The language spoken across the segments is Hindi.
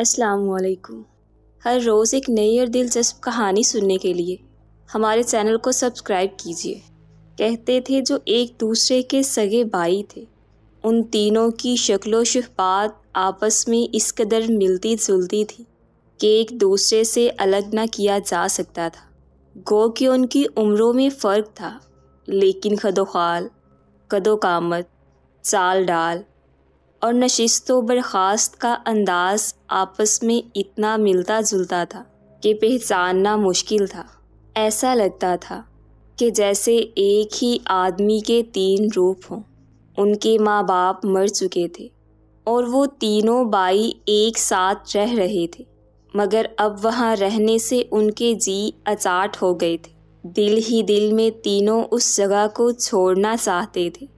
वालेकुम हर रोज़ एक नई और दिलचस्प कहानी सुनने के लिए हमारे चैनल को सब्सक्राइब कीजिए कहते थे जो एक दूसरे के सगे भाई थे उन तीनों की शक्लो शफात आपस में इस कदर मिलती जुलती थी कि एक दूसरे से अलग ना किया जा सकता था गो कि उनकी उम्रों में फ़र्क था लेकिन खदोखाल कदोकामत चाल डाल और नशिस्तों बर्खास्त का अंदाज आपस में इतना मिलता जुलता था कि पहचानना मुश्किल था ऐसा लगता था कि जैसे एक ही आदमी के तीन रूप हों उनके माँ बाप मर चुके थे और वो तीनों बाई एक साथ रह रहे थे मगर अब वहाँ रहने से उनके जी अचाट हो गए थे दिल ही दिल में तीनों उस जगह को छोड़ना चाहते थे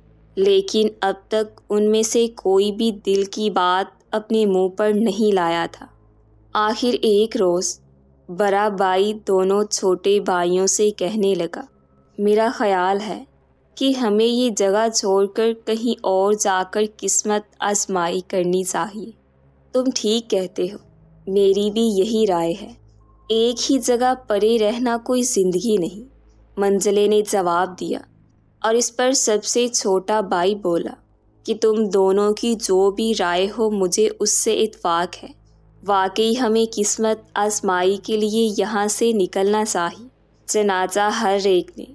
लेकिन अब तक उनमें से कोई भी दिल की बात अपने मुंह पर नहीं लाया था आखिर एक रोज़ बड़ा भाई दोनों छोटे भाइयों से कहने लगा मेरा ख्याल है कि हमें ये जगह छोड़कर कहीं और जाकर किस्मत आजमाई करनी चाहिए तुम ठीक कहते हो मेरी भी यही राय है एक ही जगह परे रहना कोई ज़िंदगी नहीं मंजले ने जवाब दिया और इस पर सबसे छोटा भाई बोला कि तुम दोनों की जो भी राय हो मुझे उससे इतफाक़ है वाकई हमें किस्मत आजमाई के लिए यहाँ से निकलना चाहिए जनाजा हर एक ने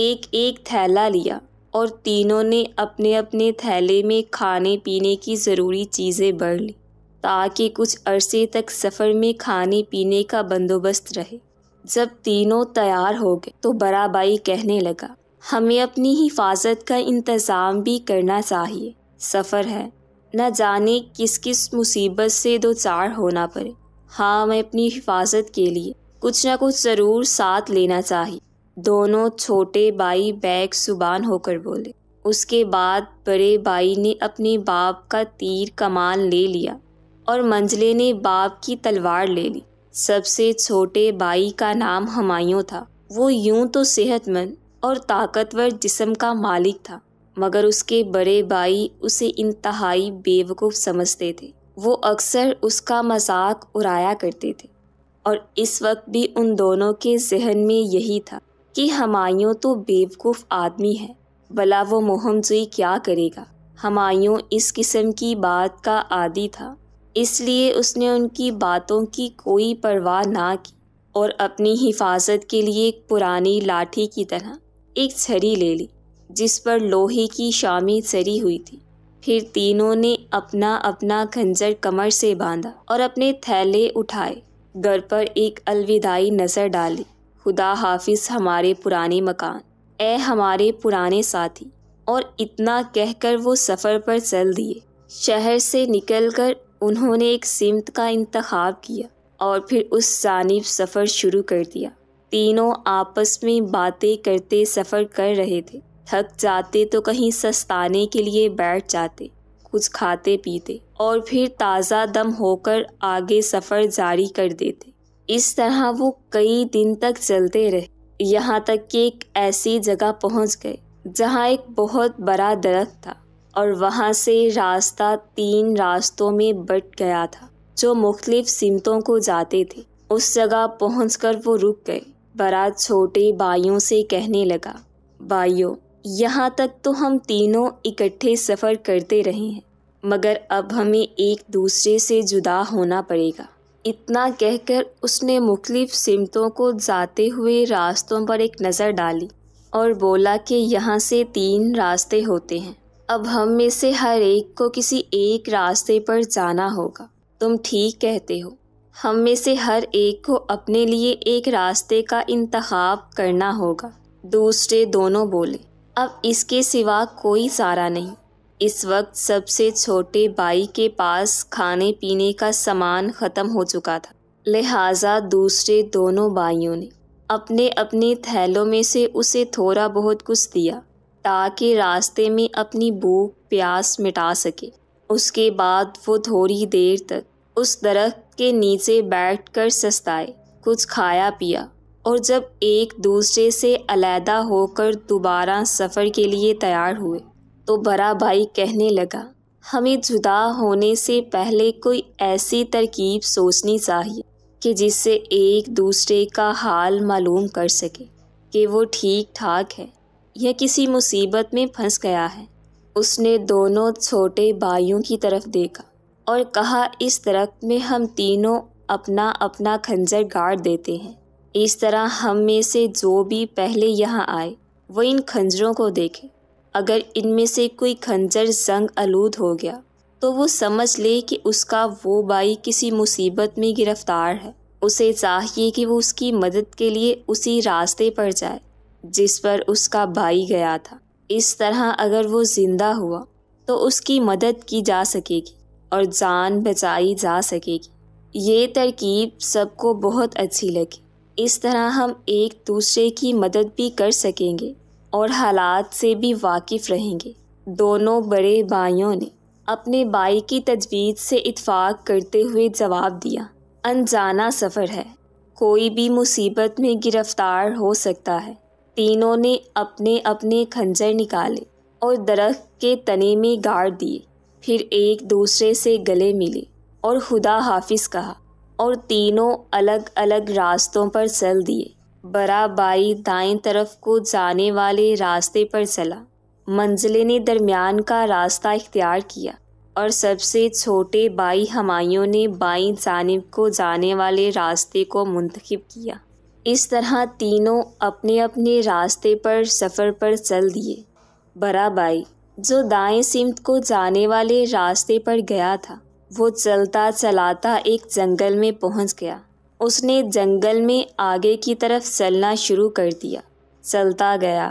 एक एक थैला लिया और तीनों ने अपने अपने थैले में खाने पीने की ज़रूरी चीज़ें भर ली ताकि कुछ अरसे तक सफ़र में खाने पीने का बंदोबस्त रहे जब तीनों तैयार हो गए तो बड़ा भाई कहने लगा हमें अपनी हिफाजत का इंतज़ाम भी करना चाहिए सफ़र है न जाने किस किस मुसीबत से दो चार होना पड़े हाँ हमें अपनी हिफाजत के लिए कुछ ना कुछ ज़रूर साथ लेना चाहिए दोनों छोटे भाई बैग सुबान होकर बोले उसके बाद बड़े भाई ने अपने बाप का तीर कमान ले लिया और मंजले ने बाप की तलवार ले ली सबसे छोटे भाई का नाम हमायों था वो यूं तो सेहतमंद और ताकतवर जिस्म का मालिक था मगर उसके बड़े भाई उसे इंतहाई बेवकूफ़ समझते थे वो अक्सर उसका मजाक उड़ाया करते थे और इस वक्त भी उन दोनों के जहन में यही था कि हमायों तो बेवकूफ़ आदमी है भला वो मोहमजुई क्या करेगा हमायों इस किस्म की बात का आदि था इसलिए उसने उनकी बातों की कोई परवाह ना की और अपनी हिफाजत के लिए एक पुरानी लाठी की तरह एक छड़ी ले ली जिस पर लोहे की शामी सरी हुई थी फिर तीनों ने अपना अपना खंजर कमर से बांधा और अपने थैले उठाए घर पर एक अलविदाई नज़र डाली खुदा हाफिज हमारे पुराने मकान ए हमारे पुराने साथी और इतना कहकर वो सफ़र पर चल दिए शहर से निकलकर उन्होंने एक सिमत का इंतखब किया और फिर उस जानब सफ़र शुरू कर दिया तीनों आपस में बातें करते सफ़र कर रहे थे थक जाते तो कहीं सस्ताने के लिए बैठ जाते कुछ खाते पीते और फिर ताज़ा दम होकर आगे सफ़र जारी कर देते इस तरह वो कई दिन तक चलते रहे यहाँ तक कि एक ऐसी जगह पहुँच गए जहाँ एक बहुत बड़ा दरख्त था और वहाँ से रास्ता तीन रास्तों में बट गया था जो मुख्तलिफ सिमतों को जाते थे उस जगह पहुँच कर वो रुक गए बरात छोटे बाइयों से कहने लगा बाइयों यहाँ तक तो हम तीनों इकट्ठे सफ़र करते रहे हैं मगर अब हमें एक दूसरे से जुदा होना पड़ेगा इतना कहकर उसने मुख्तलिफ़ सिमतों को जाते हुए रास्तों पर एक नज़र डाली और बोला कि यहाँ से तीन रास्ते होते हैं अब हम में से हर एक को किसी एक रास्ते पर जाना होगा तुम ठीक कहते हो हम में से हर एक को अपने लिए एक रास्ते का इंतखाब करना होगा दूसरे दोनों बोले अब इसके सिवा कोई सारा नहीं इस वक्त सबसे छोटे बाई के पास खाने पीने का सामान ख़त्म हो चुका था लिहाजा दूसरे दोनों बाइयों ने अपने अपने थैलों में से उसे थोड़ा बहुत कुछ दिया ताकि रास्ते में अपनी भूख प्यास मिटा सके उसके बाद वो थोड़ी देर तक उस दरख्त के नीचे बैठकर सस्ताए कुछ खाया पिया और जब एक दूसरे से अलहदा होकर दोबारा सफ़र के लिए तैयार हुए तो बड़ा भाई कहने लगा हमें जुदा होने से पहले कोई ऐसी तरकीब सोचनी चाहिए कि जिससे एक दूसरे का हाल मालूम कर सके कि वो ठीक ठाक है या किसी मुसीबत में फंस गया है उसने दोनों छोटे भाइयों की तरफ देखा और कहा इस दरख्त में हम तीनों अपना अपना खंजर गाड़ देते हैं इस तरह हम में से जो भी पहले यहाँ आए वो इन खंजरों को देखे अगर इनमें से कोई खंजर जंग आलूद हो गया तो वो समझ ले कि उसका वो भाई किसी मुसीबत में गिरफ्तार है उसे चाहिए कि वो उसकी मदद के लिए उसी रास्ते पर जाए जिस पर उसका भाई गया था इस तरह अगर वो ज़िंदा हुआ तो उसकी मदद की जा सकेगी और जान बचाई जा सकेगी ये तरकीब सबको बहुत अच्छी लगी इस तरह हम एक दूसरे की मदद भी कर सकेंगे और हालात से भी वाकिफ़ रहेंगे दोनों बड़े भाइयों ने अपने भाई की तजवीज़ से इतफाक़ करते हुए जवाब दिया अनजाना सफ़र है कोई भी मुसीबत में गिरफ्तार हो सकता है तीनों ने अपने अपने खंजर निकाले और दरख्त के तने में गाड़ दिए फिर एक दूसरे से गले मिले और खुदा हाफिज कहा और तीनों अलग अलग रास्तों पर चल दिए बड़ा बाई दाएं तरफ को जाने वाले रास्ते पर चला मंजिले ने दरमियान का रास्ता इख्तियार किया और सबसे छोटे बाई हमायों ने बाई जानब को जाने वाले रास्ते को मुंतखब किया इस तरह तीनों अपने अपने रास्ते पर सफ़र पर चल दिए बरा बाई जो दाएं सिमत को जाने वाले रास्ते पर गया था वो चलता चलाता एक जंगल में पहुंच गया उसने जंगल में आगे की तरफ चलना शुरू कर दिया चलता गया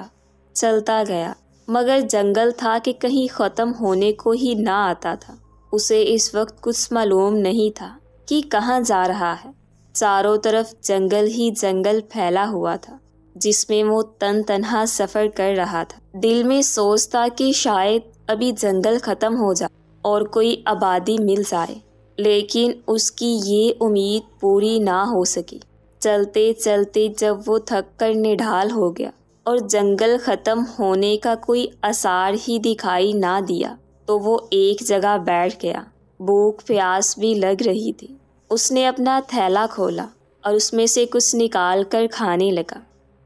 चलता गया मगर जंगल था कि कहीं ख़त्म होने को ही ना आता था उसे इस वक्त कुछ मालूम नहीं था कि कहाँ जा रहा है चारों तरफ जंगल ही जंगल फैला हुआ था जिसमें वो तन तनहा सफ़र कर रहा था दिल में सोचता कि शायद अभी जंगल ख़त्म हो जाए और कोई आबादी मिल जाए लेकिन उसकी ये उम्मीद पूरी ना हो सकी चलते चलते जब वो थक कर निढाल हो गया और जंगल ख़त्म होने का कोई आसार ही दिखाई ना दिया तो वो एक जगह बैठ गया भूख प्यास भी लग रही थी उसने अपना थैला खोला और उसमें से कुछ निकाल कर खाने लगा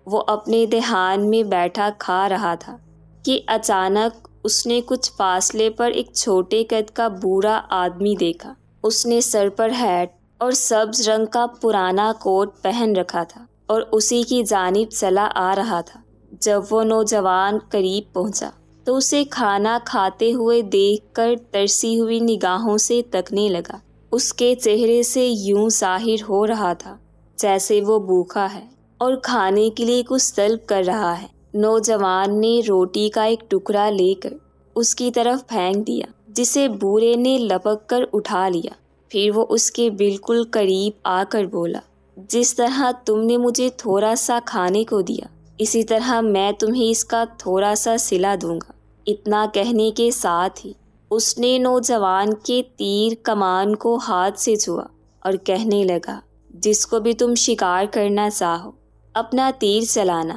वो अपने देहान में बैठा खा रहा था कि अचानक उसने कुछ फासले पर एक छोटे कद का बूढ़ा आदमी देखा उसने सर पर हैट और सब्ज रंग का पुराना कोट पहन रखा था और उसी की जानिब चला आ रहा था जब वो नौजवान करीब पहुंचा तो उसे खाना खाते हुए देखकर तरसी हुई निगाहों से तकने लगा उसके चेहरे से यूं जाहिर हो रहा था जैसे वो भूखा है और खाने के लिए कुछ सल्ब कर रहा है नौजवान ने रोटी का एक टुकड़ा लेकर उसकी तरफ फेंक दिया जिसे बूढ़े ने लपक कर उठा लिया फिर वो उसके बिल्कुल करीब आकर बोला जिस तरह तुमने मुझे थोड़ा सा खाने को दिया इसी तरह मैं तुम्हें इसका थोड़ा सा सिला दूंगा इतना कहने के साथ ही उसने नौजवान के तीर कमान को हाथ से छुआ और कहने लगा जिसको भी तुम शिकार करना चाहो अपना तीर चलाना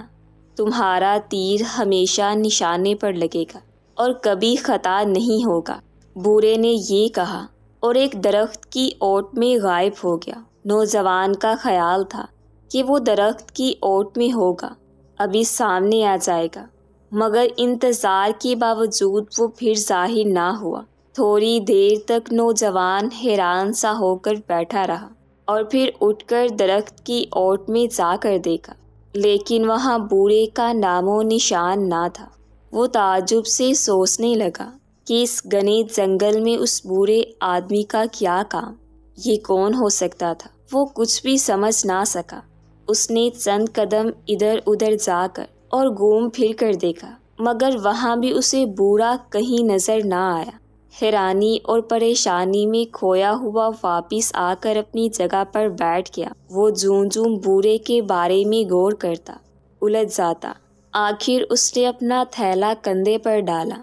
तुम्हारा तीर हमेशा निशाने पर लगेगा और कभी खता नहीं होगा बूरे ने ये कहा और एक दरख्त की ओट में गायब हो गया नौजवान का ख्याल था कि वो दरख्त की ओट में होगा अभी सामने आ जाएगा मगर इंतज़ार के बावजूद वो फिर जाहिर ना हुआ थोड़ी देर तक नौजवान हैरान सा होकर बैठा रहा और फिर उठकर दरख्त की ओट में जाकर देखा लेकिन वहाँ बूढ़े का नामो निशान ना था वो ताजुब से सोचने लगा कि इस गणित जंगल में उस बूढ़े आदमी का क्या काम ये कौन हो सकता था वो कुछ भी समझ ना सका उसने चंद कदम इधर उधर जाकर और घूम फिर कर देखा मगर वहाँ भी उसे बूढ़ा कहीं नज़र ना आया हैरानी और परेशानी में खोया हुआ वापस आकर अपनी जगह पर बैठ गया वो जूम जूम बूढ़े के बारे में गौर करता उलझ जाता आखिर उसने अपना थैला कंधे पर डाला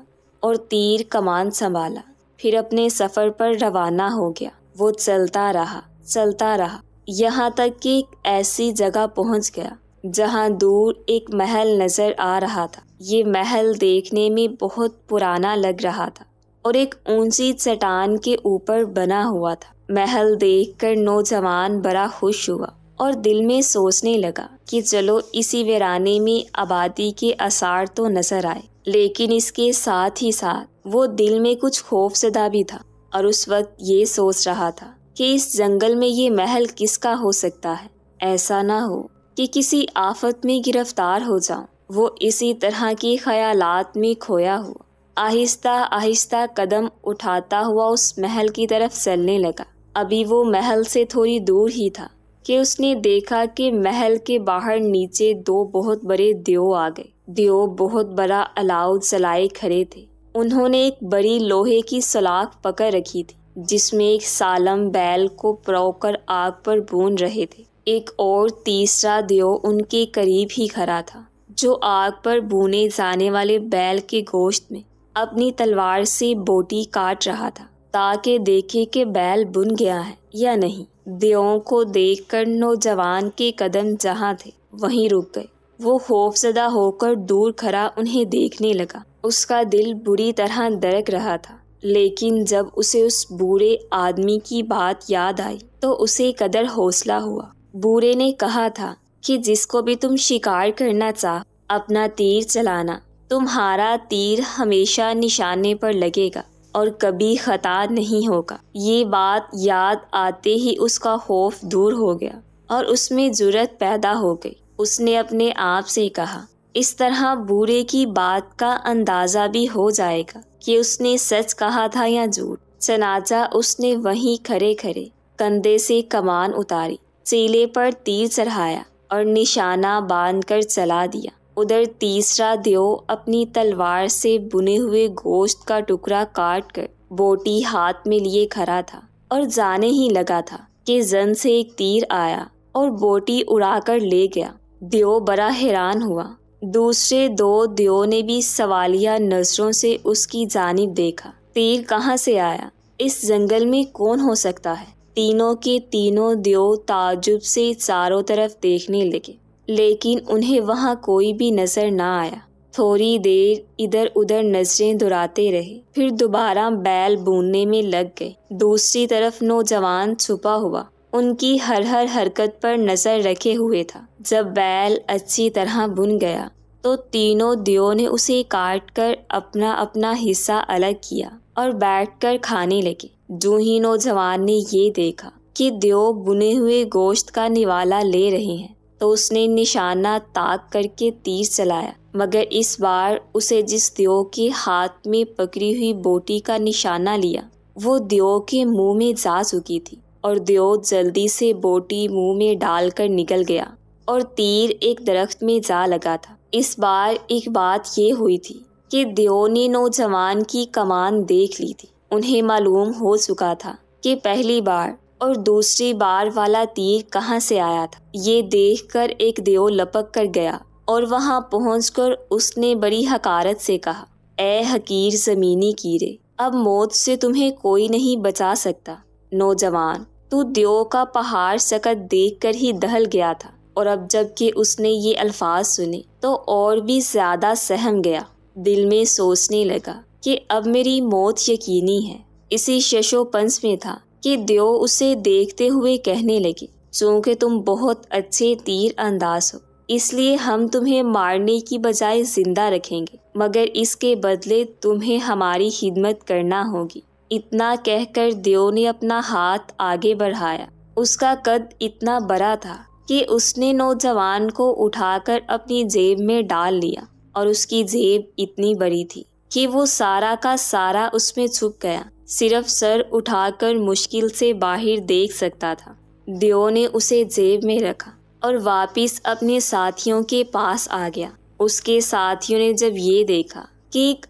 और तीर कमान संभाला फिर अपने सफ़र पर रवाना हो गया वो चलता रहा चलता रहा यहाँ तक कि एक ऐसी जगह पहुँच गया जहाँ दूर एक महल नज़र आ रहा था ये महल देखने में बहुत पुराना लग रहा था और एक ऊंची चट्टान के ऊपर बना हुआ था महल देखकर नौजवान बड़ा खुश हुआ और दिल में सोचने लगा कि चलो इसी वीराने में आबादी के आसार तो नजर आए लेकिन इसके साथ ही साथ वो दिल में कुछ खौफजदा भी था और उस वक्त ये सोच रहा था कि इस जंगल में ये महल किसका हो सकता है ऐसा ना हो कि किसी आफत में गिरफ्तार हो जाऊं वो इसी तरह के ख्याल में खोया हुआ आहिस्ता आहिस्ता कदम उठाता हुआ उस महल की तरफ चलने लगा अभी वो महल से थोड़ी दूर ही था कि उसने देखा कि महल के बाहर नीचे दो बहुत बड़े दियो आ गए दियो बहुत बड़ा अलाउड सलाए खड़े थे उन्होंने एक बड़ी लोहे की सलाख पकड़ रखी थी जिसमें एक सालम बैल को प्रोकर आग पर बून रहे थे एक और तीसरा दियो उनके करीब ही खड़ा था जो आग पर बुने जाने वाले बैल के गोश्त में अपनी तलवार से बोटी काट रहा था ताकि देखे कि बैल बुन गया है या नहीं देवों को देखकर नौजवान के कदम जहाँ थे वहीं रुक गए वो खौफजदा होकर दूर खड़ा उन्हें देखने लगा उसका दिल बुरी तरह दरक रहा था लेकिन जब उसे उस बूढ़े आदमी की बात याद आई तो उसे कदर हौसला हुआ बूढ़े ने कहा था कि जिसको भी तुम शिकार करना चाह अपना तीर चलाना तुम्हारा तीर हमेशा निशाने पर लगेगा और कभी ख़ता नहीं होगा ये बात याद आते ही उसका खौफ दूर हो गया और उसमें ज़रूरत पैदा हो गई उसने अपने आप से कहा इस तरह बुरे की बात का अंदाज़ा भी हो जाएगा कि उसने सच कहा था या झूठ चनाचा उसने वहीं खड़े खड़े कंधे से कमान उतारी चीले पर तीर चढ़ाया और निशाना बांध कर चला दिया उधर तीसरा देव अपनी तलवार से बुने हुए गोश्त का टुकड़ा काट कर बोटी हाथ में लिए खड़ा था और जाने ही लगा था कि जन से एक तीर आया और बोटी उड़ाकर ले गया देव बड़ा हैरान हुआ दूसरे दो देव ने भी सवालिया नजरों से उसकी जानब देखा तीर कहाँ से आया इस जंगल में कौन हो सकता है तीनों के तीनों देव ताजुब से चारों तरफ देखने लगे लेकिन उन्हें वहाँ कोई भी नज़र ना आया थोड़ी देर इधर उधर नजरें दुराते रहे फिर दोबारा बैल बूनने में लग गए दूसरी तरफ नौजवान छुपा हुआ उनकी हर हर हरकत पर नज़र रखे हुए था जब बैल अच्छी तरह बुन गया तो तीनों दियो ने उसे काट कर अपना अपना हिस्सा अलग किया और बैठ कर खाने लगे जो ही नौजवान ने ये देखा कि दियो बुने हुए गोश्त का निवाला ले रहे हैं तो उसने निशाना ताक करके तीर चलाया मगर इस बार उसे जिस दियो के हाथ में पकड़ी हुई बोटी का निशाना लिया वो दियो के मुंह में जा चुकी थी और दियो जल्दी से बोटी मुंह में डालकर निकल गया और तीर एक दरख्त में जा लगा था इस बार एक बात ये हुई थी कि दियो ने नौजवान की कमान देख ली थी उन्हें मालूम हो चुका था कि पहली बार और दूसरी बार वाला तीर कहाँ से आया था ये देखकर एक देव लपक कर गया और वहाँ पहुंचकर उसने बड़ी हकारत से कहा ए हकीर ज़मीनी कीरे अब मौत से तुम्हें कोई नहीं बचा सकता नौजवान तू देव का पहाड़ सकत देखकर ही दहल गया था और अब जबकि उसने ये अल्फाज सुने तो और भी ज़्यादा सहम गया दिल में सोचने लगा कि अब मेरी मौत यकीनी है इसी शशोपंश में था कि देव उसे देखते हुए कहने लगे चूंकि तुम बहुत अच्छे तीर अंदाज हो इसलिए हम तुम्हें मारने की बजाय जिंदा रखेंगे मगर इसके बदले तुम्हें हमारी खिदमत करना होगी इतना कहकर देव ने अपना हाथ आगे बढ़ाया उसका कद इतना बड़ा था कि उसने नौजवान को उठाकर अपनी जेब में डाल लिया और उसकी जेब इतनी बड़ी थी कि वो सारा का सारा उसमें छुप गया सिर्फ सर उठाकर मुश्किल से बाहर देख सकता था दियो ने उसे जेब में रखा और वापस अपने साथियों के पास आ गया उसके साथियों ने जब ये देखा कि एक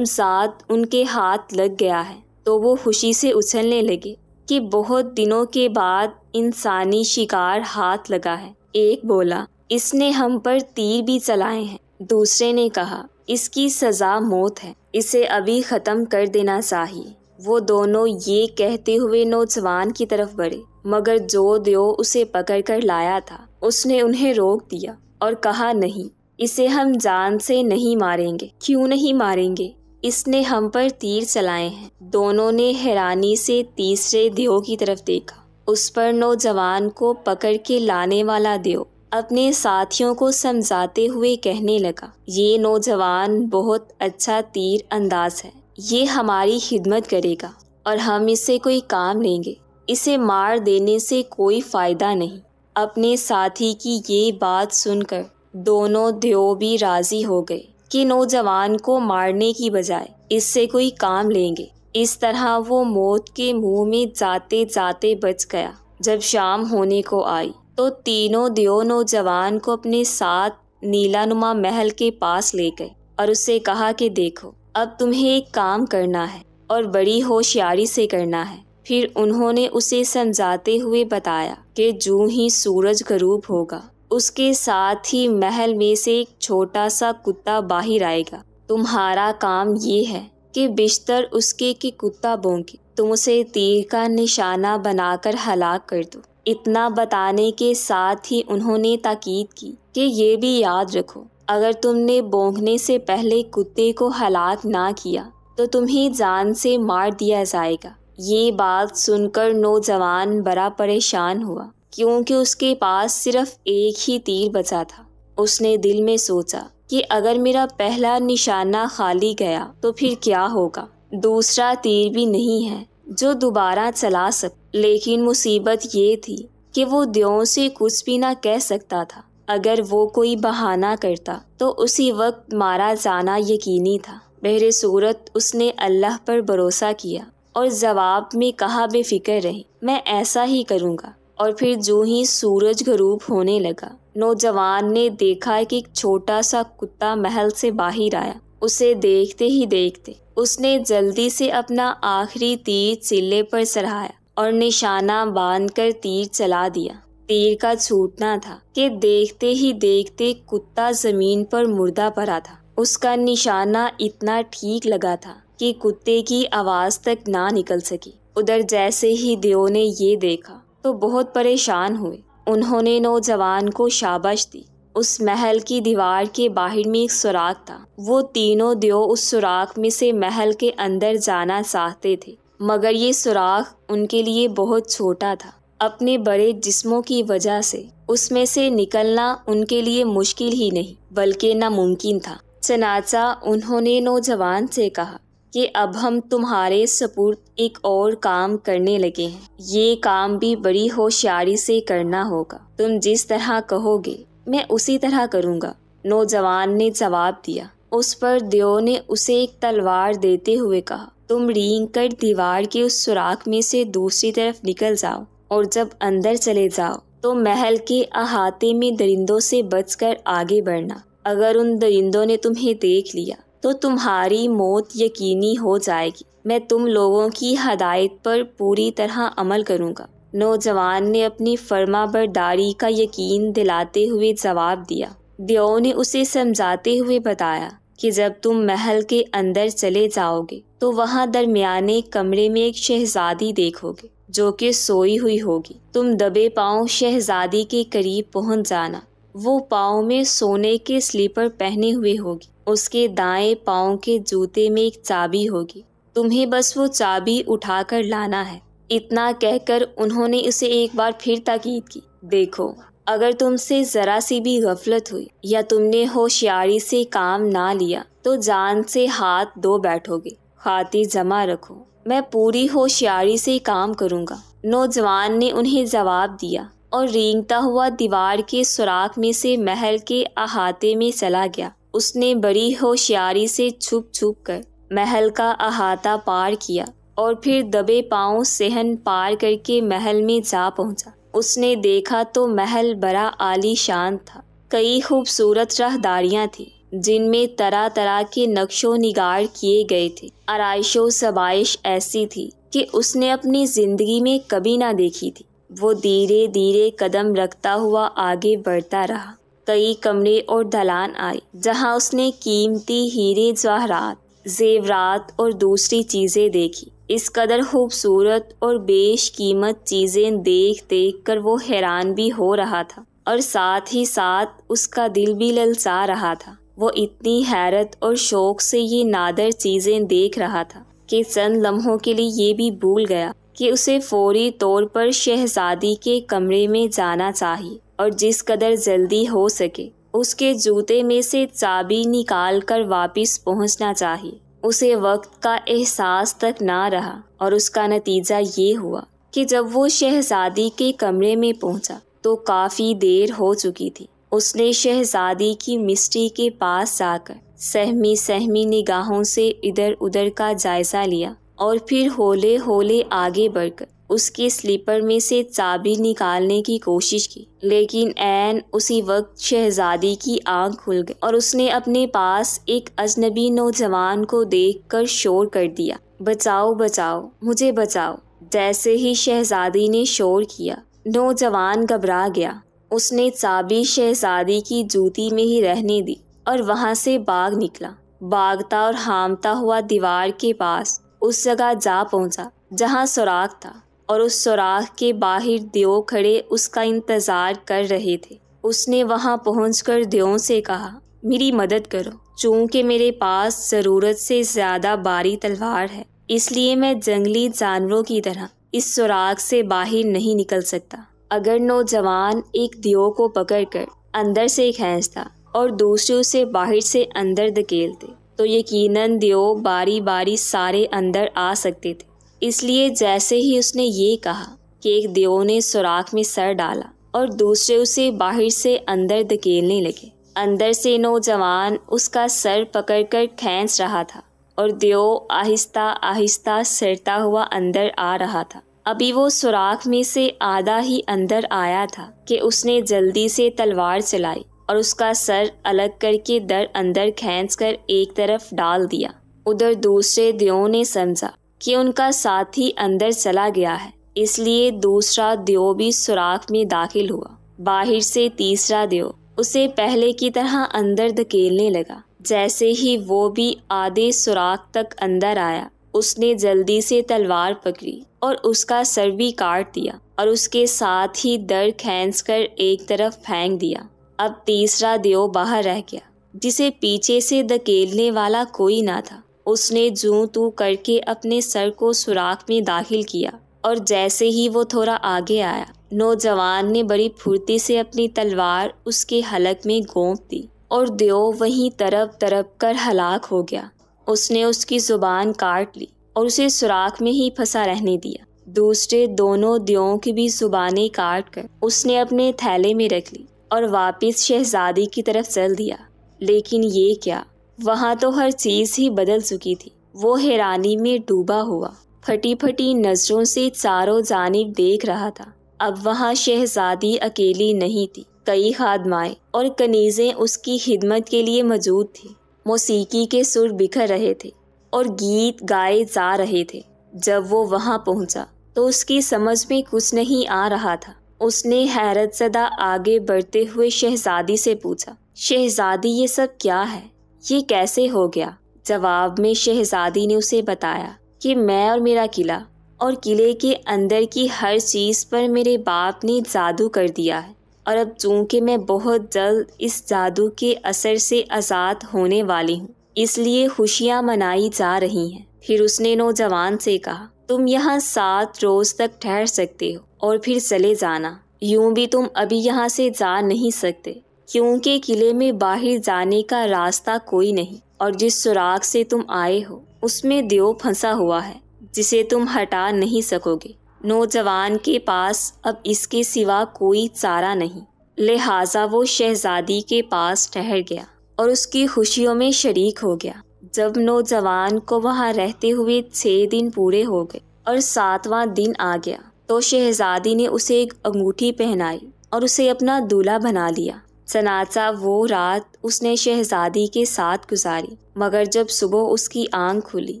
साथ उनके हाथ लग गया है तो वो खुशी से उछलने लगे कि बहुत दिनों के बाद इंसानी शिकार हाथ लगा है एक बोला इसने हम पर तीर भी चलाए हैं दूसरे ने कहा इसकी सज़ा मौत है इसे अभी ख़त्म कर देना चाहिए वो दोनों ये कहते हुए नौजवान की तरफ बढ़े मगर जो दियो उसे पकड़ कर लाया था उसने उन्हें रोक दिया और कहा नहीं इसे हम जान से नहीं मारेंगे क्यों नहीं मारेंगे इसने हम पर तीर चलाए हैं दोनों ने हैरानी से तीसरे देव की तरफ देखा उस पर नौजवान को पकड़ के लाने वाला देव अपने साथियों को समझाते हुए कहने लगा ये नौजवान बहुत अच्छा तीर अंदाज है ये हमारी खिदमत करेगा और हम इसे कोई काम लेंगे इसे मार देने से कोई फ़ायदा नहीं अपने साथी की ये बात सुनकर दोनों भी राज़ी हो गए कि नौजवान को मारने की बजाय इससे कोई काम लेंगे इस तरह वो मौत के मुंह में जाते जाते बच गया जब शाम होने को आई तो तीनों दियो नौजवान को अपने साथ नीलानुमा महल के पास ले गए और उससे कहा कि देखो अब तुम्हें एक काम करना है और बड़ी होशियारी से करना है फिर उन्होंने उसे समझाते हुए बताया कि जू ही सूरज गरूब होगा उसके साथ ही महल में से एक छोटा सा कुत्ता बाहर आएगा तुम्हारा काम ये है कि बिस्तर उसके की कुत्ता बोंगे तुम उसे तीर का निशाना बनाकर हलाक कर दो इतना बताने के साथ ही उन्होंने ताकीद की कि ये भी याद रखो अगर तुमने बोंगने से पहले कुत्ते को हलाक ना किया तो तुम्हें जान से मार दिया जाएगा ये बात सुनकर नौजवान बड़ा परेशान हुआ क्योंकि उसके पास सिर्फ एक ही तीर बचा था उसने दिल में सोचा कि अगर मेरा पहला निशाना खाली गया तो फिर क्या होगा दूसरा तीर भी नहीं है जो दोबारा चला सक लेकिन मुसीबत ये थी कि वो दियो से कुछ भी ना कह सकता था अगर वो कोई बहाना करता तो उसी वक्त मारा जाना यकीनी था बहरे सूरत उसने अल्लाह पर भरोसा किया और जवाब में कहा बेफिक्र रही मैं ऐसा ही करूँगा और फिर जो ही सूरज गरूब होने लगा नौजवान ने देखा कि एक छोटा सा कुत्ता महल से बाहर आया उसे देखते ही देखते उसने जल्दी से अपना आखिरी तीर चिल्ले पर सराहाया और निशाना बांधकर तीर चला दिया तीर का छूटना था कि देखते ही देखते कुत्ता जमीन पर मुर्दा पड़ा था उसका निशाना इतना ठीक लगा था कि कुत्ते की आवाज़ तक ना निकल सकी उधर जैसे ही देव ने ये देखा तो बहुत परेशान हुए उन्होंने नौजवान को शाबाश दी उस महल की दीवार के बाहर में एक सुराख था वो तीनों देव उस सुराख में से महल के अंदर जाना चाहते थे मगर ये सुराख उनके लिए बहुत छोटा था अपने बड़े जिस्मों की वजह से उसमें से निकलना उनके लिए मुश्किल ही नहीं बल्कि नामुमकिन था चनाचा उन्होंने नौजवान से कहा कि अब हम तुम्हारे सपूर्द एक और काम करने लगे हैं ये काम भी बड़ी होशियारी से करना होगा तुम जिस तरह कहोगे मैं उसी तरह करूँगा नौजवान ने जवाब दिया उस पर देव ने उसे एक तलवार देते हुए कहा तुम रींग कर दीवार के उस सुराख में से दूसरी तरफ निकल जाओ और जब अंदर चले जाओ तो महल के अहाते में दरिंदों से बचकर आगे बढ़ना अगर उन दरिंदों ने तुम्हें देख लिया तो तुम्हारी मौत यकीनी हो जाएगी मैं तुम लोगों की हदायत पर पूरी तरह अमल करूंगा नौजवान ने अपनी फर्मा बरदारी का यकीन दिलाते हुए जवाब दिया दियो ने उसे समझाते हुए बताया कि जब तुम महल के अंदर चले जाओगे तो वहाँ दरमियाने कमरे में एक शहजादी देखोगे जो कि सोई हुई होगी तुम दबे पाँव शहजादी के करीब पहुंच जाना वो पाँव में सोने के स्लीपर पहने हुए होगी उसके दाएं पाँव के जूते में एक चाबी होगी तुम्हें बस वो चाबी उठाकर लाना है इतना कहकर उन्होंने उसे एक बार फिर ताकीद की देखो अगर तुमसे ज़रा सी भी गफलत हुई या तुमने होशियारी से काम ना लिया तो जान से हाथ दो बैठोगे खाती जमा रखो मैं पूरी होशियारी से काम करूँगा नौजवान ने उन्हें जवाब दिया और रेंगता हुआ दीवार के सुराख में से महल के अहाते में चला गया उसने बड़ी होशियारी से छुप छुप कर महल का अहाता पार किया और फिर दबे पाँव सहन पार करके महल में जा पहुंचा उसने देखा तो महल बड़ा आलीशान था कई खूबसूरत राहदारियां थी जिनमें तरह तरह के नक्शों निगार किए गए थे आरइशो सबाइश ऐसी थी कि उसने अपनी ज़िंदगी में कभी ना देखी थी वो धीरे धीरे कदम रखता हुआ आगे बढ़ता रहा कई कमरे और दलान आए जहाँ उसने कीमती हीरे जवाहरात जेवरात और दूसरी चीज़ें देखी इस कदर खूबसूरत और बेश कीमत चीज़ें देख देख कर वो हैरान भी हो रहा था और साथ ही साथ उसका दिल भी ललचा रहा था वो इतनी हैरत और शौक से ये नादर चीज़ें देख रहा था कि चंद लम्हों के लिए ये भी भूल गया कि उसे फौरी तौर पर शहजादी के कमरे में जाना चाहिए और जिस कदर जल्दी हो सके उसके जूते में से चाबी निकाल कर वापस पहुंचना चाहिए उसे वक्त का एहसास तक ना रहा और उसका नतीजा ये हुआ कि जब वो शहजादी के कमरे में पहुंचा तो काफ़ी देर हो चुकी थी उसने शहजादी की मिस्टी के पास जाकर सहमी सहमी निगाहों से इधर उधर का जायजा लिया और फिर होले होले आगे बढ़कर उसके स्लीपर में से चाबी निकालने की कोशिश की लेकिन एन उसी वक्त शहजादी की आंख खुल गई और उसने अपने पास एक अजनबी नौजवान को देखकर शोर कर दिया बचाओ बचाओ मुझे बचाओ जैसे ही शहजादी ने शोर किया नौजवान घबरा गया उसने चाबी शहजादी की जूती में ही रहने दी और वहाँ से बाघ निकला बागता और हामता हुआ दीवार के पास उस जगह जा पहुँचा जहाँ सुराख था और उस सुराख के बाहर दियो खड़े उसका इंतज़ार कर रहे थे उसने वहाँ पहुँच कर दियो से कहा मेरी मदद करो चूँकि मेरे पास ज़रूरत से ज़्यादा बारी तलवार है इसलिए मैं जंगली जानवरों की तरह इस सुराख से बाहर नहीं निकल सकता अगर नौजवान एक दियो को पकड़कर अंदर से खेसता और दूसरे उसे बाहर से अंदर धकेलते तो यकीनन दियो बारी बारी सारे अंदर आ सकते थे इसलिए जैसे ही उसने ये कहा कि एक दियो ने सुराख में सर डाला और दूसरे उसे बाहर से अंदर धकेलने लगे अंदर से नौजवान उसका सर पकड़कर खेस रहा था और दियो आहिस्ता आहिस्ता सरता हुआ अंदर आ रहा था अभी वो सुराख में से आधा ही अंदर आया था कि उसने जल्दी से तलवार चलाई और उसका सर अलग करके दर अंदर खेच कर एक तरफ डाल दिया उधर दूसरे दियो ने समझा कि उनका साथी अंदर चला गया है इसलिए दूसरा दियो भी सुराख में दाखिल हुआ बाहर से तीसरा दियो उसे पहले की तरह अंदर धकेलने लगा जैसे ही वो भी आधे सुराख तक अंदर आया उसने जल्दी से तलवार पकड़ी और उसका सर भी काट दिया और उसके साथ ही दर खेस कर एक तरफ फेंक दिया अब तीसरा देव बाहर रह गया जिसे पीछे से धकेलने वाला कोई ना था उसने जू तू करके अपने सर को सुराख में दाखिल किया और जैसे ही वो थोड़ा आगे आया नौजवान ने बड़ी फुर्ती से अपनी तलवार उसके हलक में गोंप दी और देव वहीं तरप तरप कर हलाक हो गया उसने उसकी ज़ुबान काट ली और उसे सुराख में ही फंसा रहने दिया दूसरे दोनों दियों की भी जुबाने काट कर उसने अपने थैले में रख ली और वापस शहजादी की तरफ चल दिया लेकिन ये क्या वहाँ तो हर चीज़ ही बदल चुकी थी वो हैरानी में डूबा हुआ फटी फटी नज़रों से चारों जानब देख रहा था अब वहाँ शहजादी अकेली नहीं थी कई खादमाए और कनीज़ें उसकी खिदमत के लिए मौजूद थी मौसीकी के सुर बिखर रहे थे और गीत गाए जा रहे थे जब वो वहाँ पहुँचा तो उसकी समझ में कुछ नहीं आ रहा था उसने हैरत सदा आगे बढ़ते हुए शहजादी से पूछा शहजादी ये सब क्या है ये कैसे हो गया जवाब में शहजादी ने उसे बताया कि मैं और मेरा किला और किले के अंदर की हर चीज़ पर मेरे बाप ने जादू कर दिया है और अब चूंकि मैं बहुत जल्द इस जादू के असर से आज़ाद होने वाली हूँ इसलिए खुशियाँ मनाई जा रही हैं फिर उसने नौजवान से कहा तुम यहाँ सात रोज तक ठहर सकते हो और फिर चले जाना यूं भी तुम अभी यहाँ से जा नहीं सकते क्योंकि किले में बाहर जाने का रास्ता कोई नहीं और जिस सुराग से तुम आए हो उसमें देव फंसा हुआ है जिसे तुम हटा नहीं सकोगे नौजवान के पास अब इसके सिवा कोई चारा नहीं लिहाजा वो शहजादी के पास ठहर गया और उसकी खुशियों में शरीक हो गया जब नौजवान को वहाँ रहते हुए छः दिन पूरे हो गए और सातवां दिन आ गया तो शहजादी ने उसे एक अंगूठी पहनाई और उसे अपना दूल्हा बना लिया सनाचा वो रात उसने शहजादी के साथ गुजारी मगर जब सुबह उसकी आंख खुली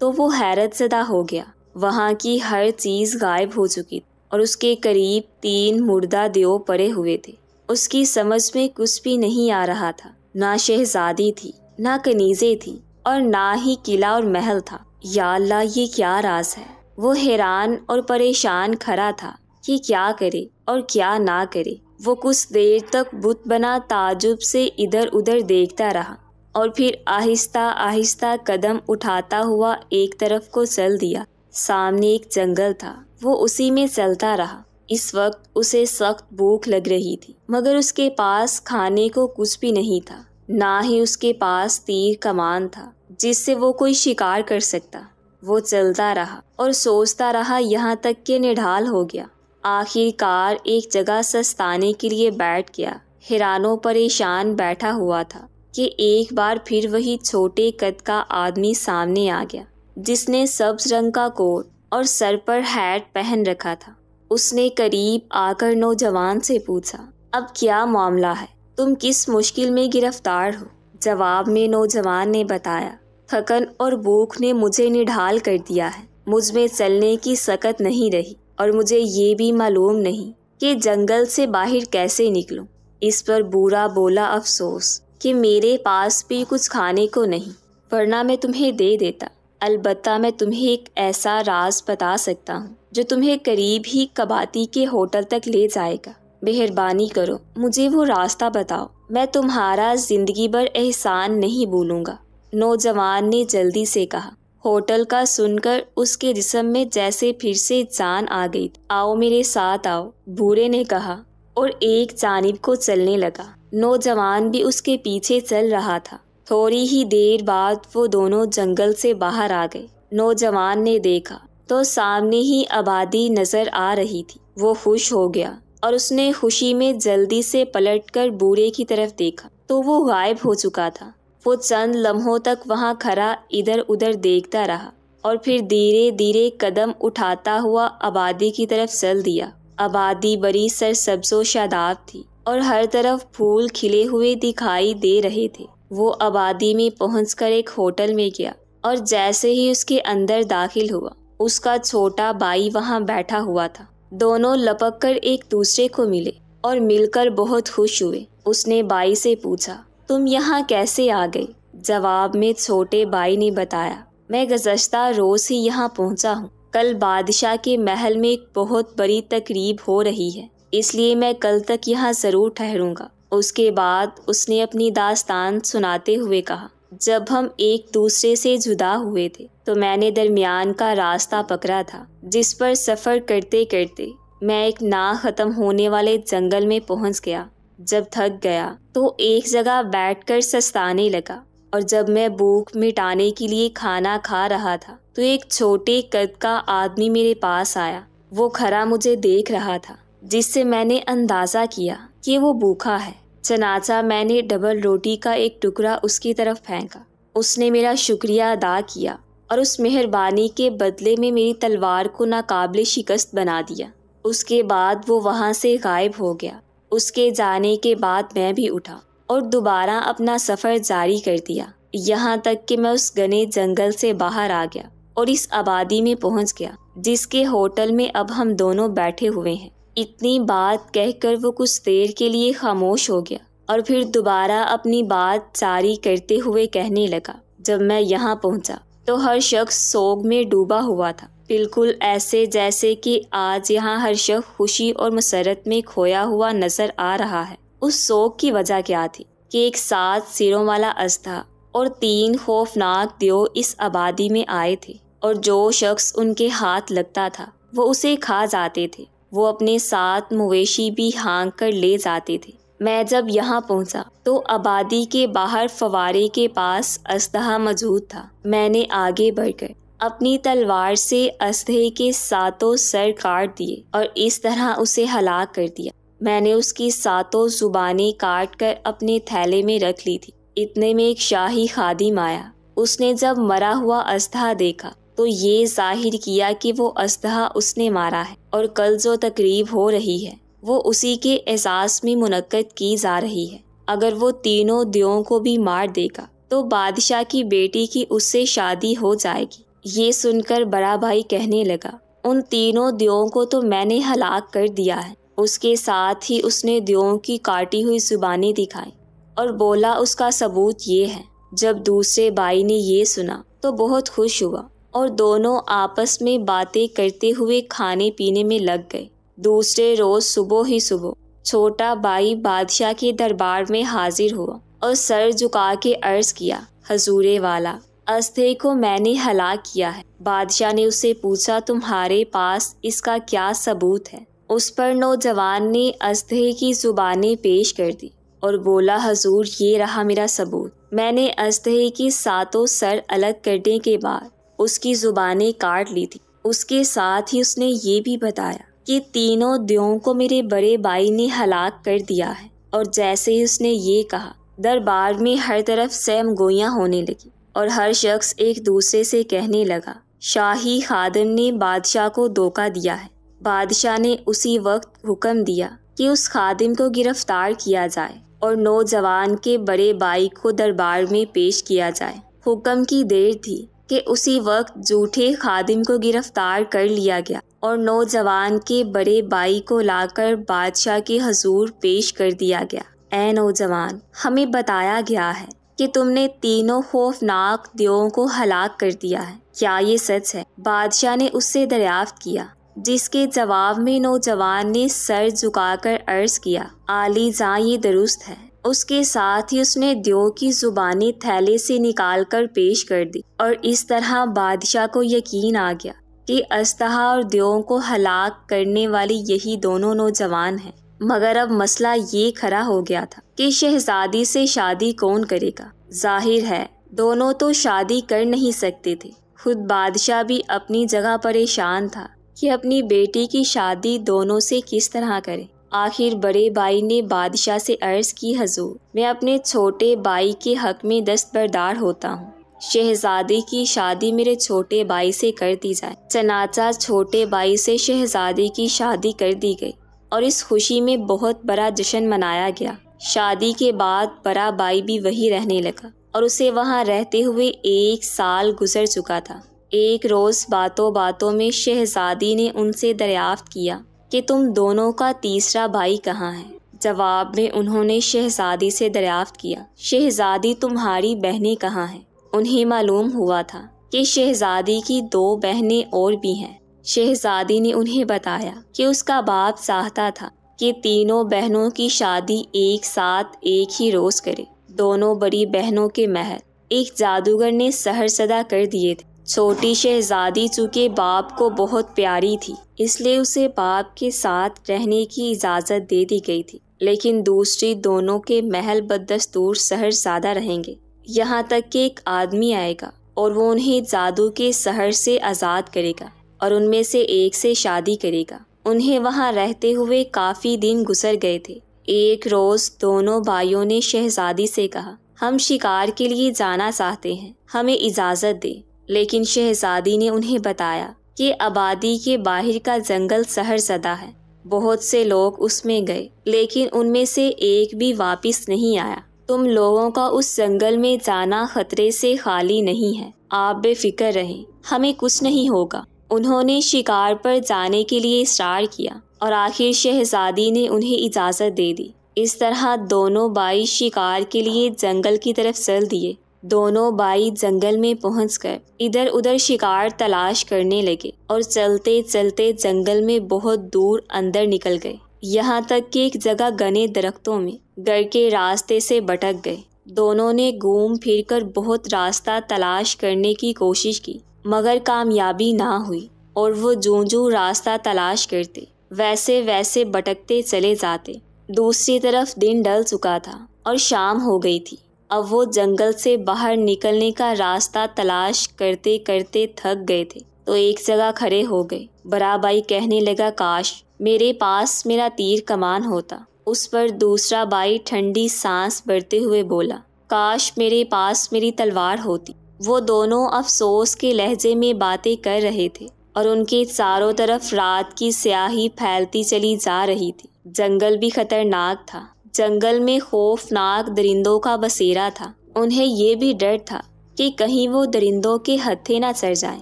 तो वो हैरत ज़दा हो गया वहाँ की हर चीज़ गायब हो चुकी और उसके करीब तीन मुर्दा देव पड़े हुए थे उसकी समझ में कुछ भी नहीं आ रहा था ना शहजादी थी ना कनीजे थी और ना ही किला और महल था या अल्लाह ये क्या राज है वो हैरान और परेशान खड़ा था कि क्या करे और क्या ना करे वो कुछ देर तक बुत बना ताजुब से इधर उधर देखता रहा और फिर आहिस्ता आहिस्ता कदम उठाता हुआ एक तरफ को चल दिया सामने एक जंगल था वो उसी में चलता रहा इस वक्त उसे सख्त भूख लग रही थी मगर उसके पास खाने को कुछ भी नहीं था ना ही उसके पास तीर कमान था जिससे वो कोई शिकार कर सकता वो चलता रहा और सोचता रहा यहाँ तक के निढाल हो गया आखिरकार एक जगह सस्ताने के लिए बैठ गया हैरानों परेशान बैठा हुआ था कि एक बार फिर वही छोटे कद का आदमी सामने आ गया जिसने सब्ज रंग का कोट और सर पर हैट पहन रखा था उसने करीब आकर नौजवान से पूछा अब क्या मामला है तुम किस मुश्किल में गिरफ्तार हो जवाब में नौजवान ने बताया थकन और भूख ने मुझे निढाल कर दिया है मुझ में चलने की सकत नहीं रही और मुझे ये भी मालूम नहीं कि जंगल से बाहर कैसे निकलूं। इस पर बुरा बोला अफसोस कि मेरे पास भी कुछ खाने को नहीं वरना मैं तुम्हें दे देता अलबत्ता मैं तुम्हें एक ऐसा राज बता सकता हूँ जो तुम्हें करीब ही कबाती के होटल तक ले जाएगा मेहरबानी करो मुझे वो रास्ता बताओ मैं तुम्हारा जिंदगी भर एहसान नहीं भूलूंगा नौजवान ने जल्दी से कहा होटल का सुनकर उसके जिसम में जैसे फिर से जान आ गई आओ मेरे साथ आओ बूढ़े ने कहा और एक जानब को चलने लगा नौजवान भी उसके पीछे चल रहा था थोड़ी ही देर बाद वो दोनों जंगल से बाहर आ गए नौजवान ने देखा तो सामने ही आबादी नजर आ रही थी वो खुश हो गया और उसने खुशी में जल्दी से पलटकर बूढ़े की तरफ देखा तो वो गायब हो चुका था वो चंद लम्हों तक वहाँ खड़ा इधर उधर देखता रहा और फिर धीरे धीरे कदम उठाता हुआ आबादी की तरफ चल दिया आबादी बड़ी सरसब्जो शादाब थी और हर तरफ फूल खिले हुए दिखाई दे रहे थे वो आबादी में पहुंचकर एक होटल में गया और जैसे ही उसके अंदर दाखिल हुआ उसका छोटा भाई वहाँ बैठा हुआ था दोनों लपक कर एक दूसरे को मिले और मिलकर बहुत खुश हुए उसने बाई से पूछा तुम यहाँ कैसे आ गए जवाब में छोटे बाई ने बताया मैं गुजश्ता रोज ही यहाँ पहुँचा हूँ कल बादशाह के महल में एक बहुत बड़ी तकरीब हो रही है इसलिए मैं कल तक यहाँ ज़रूर ठहरूंगा उसके बाद उसने अपनी दास्तान सुनाते हुए कहा जब हम एक दूसरे से जुदा हुए थे तो मैंने दरमियान का रास्ता पकड़ा था जिस पर सफ़र करते करते मैं एक ना ख़त्म होने वाले जंगल में पहुंच गया जब थक गया तो एक जगह बैठकर सस्ताने लगा और जब मैं भूख मिटाने के लिए खाना खा रहा था तो एक छोटे कद का आदमी मेरे पास आया वो खरा मुझे देख रहा था जिससे मैंने अंदाज़ा किया कि वो भूखा है चनाचा मैंने डबल रोटी का एक टुकड़ा उसकी तरफ फेंका उसने मेरा शुक्रिया अदा किया और उस मेहरबानी के बदले में मेरी तलवार को नाकाबले शिकस्त बना दिया उसके बाद वो वहाँ से गायब हो गया उसके जाने के बाद मैं भी उठा और दोबारा अपना सफ़र जारी कर दिया यहाँ तक कि मैं उस घने जंगल से बाहर आ गया और इस आबादी में पहुँच गया जिसके होटल में अब हम दोनों बैठे हुए हैं इतनी बात कहकर वो कुछ देर के लिए खामोश हो गया और फिर दोबारा अपनी बात जारी करते हुए कहने लगा जब मैं यहाँ पहुँचा तो हर शख्स सोग में डूबा हुआ था बिल्कुल ऐसे जैसे कि आज यहाँ हर शख्स खुशी और मसरत में खोया हुआ नजर आ रहा है उस सोग की वजह क्या थी कि एक सात सिरों वाला अस्था और तीन खौफनाक दियो इस आबादी में आए थे और जो शख्स उनके हाथ लगता था वो उसे खा जाते थे वो अपने साथ मवेशी भी हाँक कर ले जाते थे मैं जब यहाँ पहुँचा तो आबादी के बाहर फवारे के पास असदहा मौजूद था मैंने आगे बढ़कर अपनी तलवार से असदहे के सातों सर काट दिए और इस तरह उसे हलाक कर दिया मैंने उसकी सातों जुबानें काट कर अपने थैले में रख ली थी इतने में एक शाही खादिम आया उसने जब मरा हुआ असदहा देखा तो ये जाहिर किया कि वो असदहा उसने मारा है और कल जो तकरीब हो रही है वो उसी के एहसास में मुनद की जा रही है अगर वो तीनों दियों को भी मार देगा तो बादशाह की बेटी की उससे शादी हो जाएगी ये सुनकर बड़ा भाई कहने लगा उन तीनों दियों को तो मैंने हलाक कर दिया है उसके साथ ही उसने दियों की काटी हुई जुबानी दिखाई और बोला उसका सबूत ये है जब दूसरे भाई ने ये सुना तो बहुत खुश हुआ और दोनों आपस में बातें करते हुए खाने पीने में लग गए दूसरे रोज सुबह ही सुबह छोटा भाई बादशाह के दरबार में हाजिर हुआ और सर झुका के अर्ज किया हजूरे वाला अस्थे को मैंने हला किया है बादशाह ने उसे पूछा तुम्हारे पास इसका क्या सबूत है उस पर नौजवान ने अस्थे की जुबानी पेश कर दी और बोला हजूर ये रहा मेरा सबूत मैंने अस्थे की सातों सर अलग करने के बाद उसकी ज़ुबानें काट ली थी उसके साथ ही उसने ये भी बताया कि तीनों दियो को मेरे बड़े भाई ने हलाक कर दिया है और जैसे ही उसने ये कहा दरबार में हर तरफ सैम गोया होने लगी और हर शख्स एक दूसरे से कहने लगा शाही खादम ने बादशाह को धोखा दिया है बादशाह ने उसी वक्त हुक्म दिया कि उस खादिम को गिरफ्तार किया जाए और नौजवान के बड़े भाई को दरबार में पेश किया जाए हुक्म की देर थी कि उसी वक्त जूठे खादिम को गिरफ्तार कर लिया गया और नौजवान के बड़े बाई को लाकर बादशाह के हजूर पेश कर दिया गया ए नौजवान हमें बताया गया है कि तुमने तीनों खौफनाक दियों को हलाक कर दिया है क्या ये सच है बादशाह ने उससे दरियाफ्त किया जिसके जवाब में नौजवान ने सर झुकाकर अर्ज किया आली जहाँ ये दुरुस्त है उसके साथ ही उसने दियो की जुबानी थैले से निकाल कर पेश कर दी और इस तरह बादशाह को यकीन आ गया कि अस्तहा और दियो को हलाक करने वाली यही दोनों नौजवान हैं मगर अब मसला ये खड़ा हो गया था कि शहजादी से शादी कौन करेगा जाहिर है दोनों तो शादी कर नहीं सकते थे खुद बादशाह भी अपनी जगह परेशान था कि अपनी बेटी की शादी दोनों से किस तरह करें आखिर बड़े भाई ने बादशाह से अर्ज़ की हजूर मैं अपने छोटे भाई के हक में दस्तबरदार होता हूँ शहजादी की शादी मेरे छोटे भाई से कर दी जाए चनाचा छोटे भाई से शहजादी की शादी कर दी गई और इस खुशी में बहुत बड़ा जश्न मनाया गया शादी के बाद बड़ा भाई भी वही रहने लगा और उसे वहाँ रहते हुए एक साल गुजर चुका था एक रोज़ बातों बातों में शहजादी ने उनसे दरियाफ्त किया कि तुम दोनों का तीसरा भाई कहाँ है जवाब में उन्होंने शहजादी से दरियाफ्त किया शहजादी तुम्हारी बहनें कहाँ हैं उन्हें मालूम हुआ था कि शहजादी की दो बहनें और भी हैं शहजादी ने उन्हें बताया कि उसका बाप चाहता था कि तीनों बहनों की शादी एक साथ एक ही रोज करे दोनों बड़ी बहनों के महल एक जादूगर ने सहर सदा कर दिए थे छोटी शहजादी चूँकि बाप को बहुत प्यारी थी इसलिए उसे बाप के साथ रहने की इजाज़त दे दी गई थी लेकिन दूसरी दोनों के महल बदस्तूर शहर ज़्यादा रहेंगे यहाँ तक कि एक आदमी आएगा और वो उन्हें जादू के शहर से आज़ाद करेगा और उनमें से एक से शादी करेगा उन्हें वहाँ रहते हुए काफ़ी दिन गुजर गए थे एक रोज़ दोनों भाइयों ने शहजादी से कहा हम शिकार के लिए जाना चाहते हैं हमें इजाज़त दें लेकिन शहजादी ने उन्हें बताया कि आबादी के बाहर का जंगल सहर सदा है बहुत से लोग उसमें गए लेकिन उनमें से एक भी वापस नहीं आया तुम लोगों का उस जंगल में जाना खतरे से खाली नहीं है आप बेफिक्र रहें हमें कुछ नहीं होगा उन्होंने शिकार पर जाने के लिए इशार किया और आखिर शहजादी ने उन्हें इजाज़त दे दी इस तरह दोनों बाई शिकार के लिए जंगल की तरफ चल दिए दोनों बाई जंगल में पहुंचकर इधर उधर शिकार तलाश करने लगे और चलते चलते जंगल में बहुत दूर अंदर निकल गए यहाँ तक कि एक जगह घने दरख्तों में घर के रास्ते से भटक गए दोनों ने घूम फिर कर बहुत रास्ता तलाश करने की कोशिश की मगर कामयाबी ना हुई और वो जू जू रास्ता तलाश करते वैसे वैसे भटकते चले जाते दूसरी तरफ दिन डल चुका था और शाम हो गई थी अब वो जंगल से बाहर निकलने का रास्ता तलाश करते करते थक गए थे तो एक जगह खड़े हो गए बराबाई कहने लगा काश मेरे पास मेरा तीर कमान होता उस पर दूसरा बाई ठंडी सांस भरते हुए बोला काश मेरे पास मेरी तलवार होती वो दोनों अफसोस के लहजे में बातें कर रहे थे और उनके चारों तरफ रात की स्याही फैलती चली जा रही थी जंगल भी खतरनाक था जंगल में खौफनाक दरिंदों का बसेरा था उन्हें ये भी डर था कि कहीं वो दरिंदों के हत्थे ना चढ़ जाए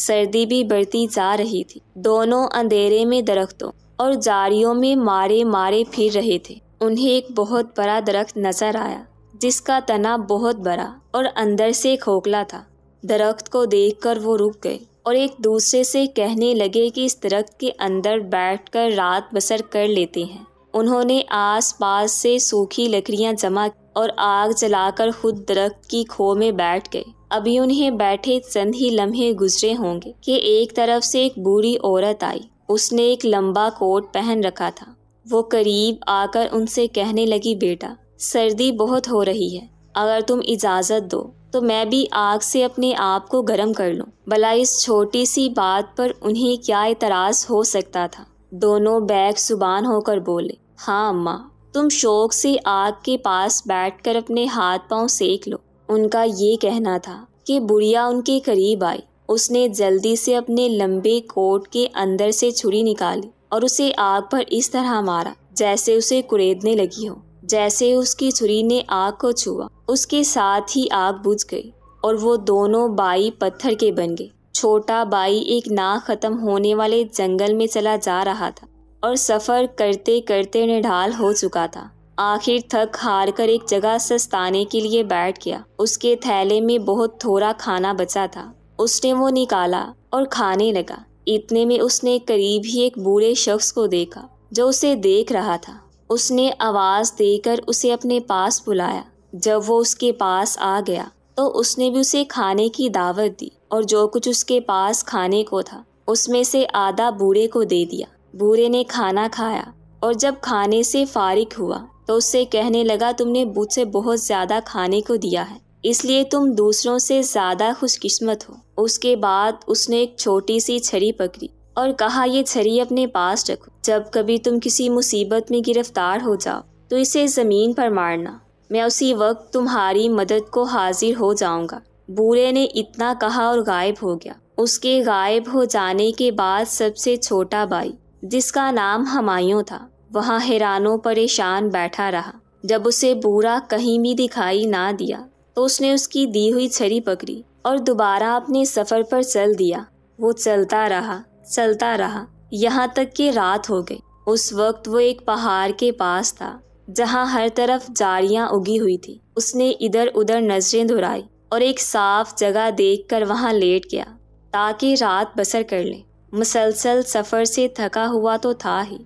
सर्दी भी बढ़ती जा रही थी दोनों अंधेरे में दरख्तों और जारियों में मारे मारे फिर रहे थे उन्हें एक बहुत बड़ा दरख्त नजर आया जिसका तना बहुत बड़ा और अंदर से खोखला था दरख्त को देखकर वो रुक गए और एक दूसरे से कहने लगे कि इस दरख्त के अंदर बैठकर रात बसर कर लेते हैं उन्होंने आसपास से सूखी लकड़ियां जमा और आग जलाकर खुद दरख्त की खो में बैठ गए अभी उन्हें बैठे चंद ही लम्हे गुजरे होंगे कि एक तरफ से एक बूढ़ी औरत आई उसने एक लंबा कोट पहन रखा था वो करीब आकर उनसे कहने लगी बेटा सर्दी बहुत हो रही है अगर तुम इजाज़त दो तो मैं भी आग से अपने आप को गर्म कर लूँ भला इस छोटी सी बात पर उन्हें क्या इतराज हो सकता था दोनों बैग सुबान होकर बोले हाँ अम्मा तुम शौक से आग के पास बैठकर अपने हाथ पांव सेक लो उनका ये कहना था कि बुढ़िया उनके करीब आई उसने जल्दी से अपने लंबे कोट के अंदर से छुरी निकाली और उसे आग पर इस तरह मारा जैसे उसे कुरेदने लगी हो जैसे उसकी छुरी ने आग को छुआ उसके साथ ही आग बुझ गई और वो दोनों बाई पत्थर के बन गए छोटा बाई एक ना ख़त्म होने वाले जंगल में चला जा रहा था और सफ़र करते करते निढाल हो चुका था आखिर थक हार कर एक जगह सस्ताने के लिए बैठ गया उसके थैले में बहुत थोड़ा खाना बचा था उसने वो निकाला और खाने लगा इतने में उसने करीब ही एक बूढ़े शख्स को देखा जो उसे देख रहा था उसने आवाज़ देकर उसे अपने पास बुलाया जब वो उसके पास आ गया तो उसने भी उसे खाने की दावत दी और जो कुछ उसके पास खाने को था उसमें से आधा बूढ़े को दे दिया बूढ़े ने खाना खाया और जब खाने से फारिक हुआ तो उससे कहने लगा तुमने से बहुत ज़्यादा खाने को दिया है इसलिए तुम दूसरों से ज़्यादा खुशकिस्मत हो उसके बाद उसने एक छोटी सी छड़ी पकड़ी और कहा ये छड़ी अपने पास रखो जब कभी तुम किसी मुसीबत में गिरफ्तार हो जाओ तो इसे ज़मीन पर मारना मैं उसी वक्त तुम्हारी मदद को हाजिर हो जाऊंगा बूढ़े ने इतना कहा और गायब हो गया उसके गायब हो जाने के बाद सबसे छोटा भाई जिसका नाम हमायूं था वहाँ हैरानों परेशान बैठा रहा जब उसे बूढ़ा कहीं भी दिखाई ना दिया तो उसने उसकी दी हुई छड़ी पकड़ी और दोबारा अपने सफ़र पर चल दिया वो चलता रहा चलता रहा यहाँ तक कि रात हो गई उस वक्त वो एक पहाड़ के पास था जहाँ हर तरफ जाड़ियाँ उगी हुई थी उसने इधर उधर नजरें दोहराई और एक साफ जगह देख कर वहां लेट गया ताकि रात बसर कर ले मुसलसल सफ़र से थका हुआ तो था ही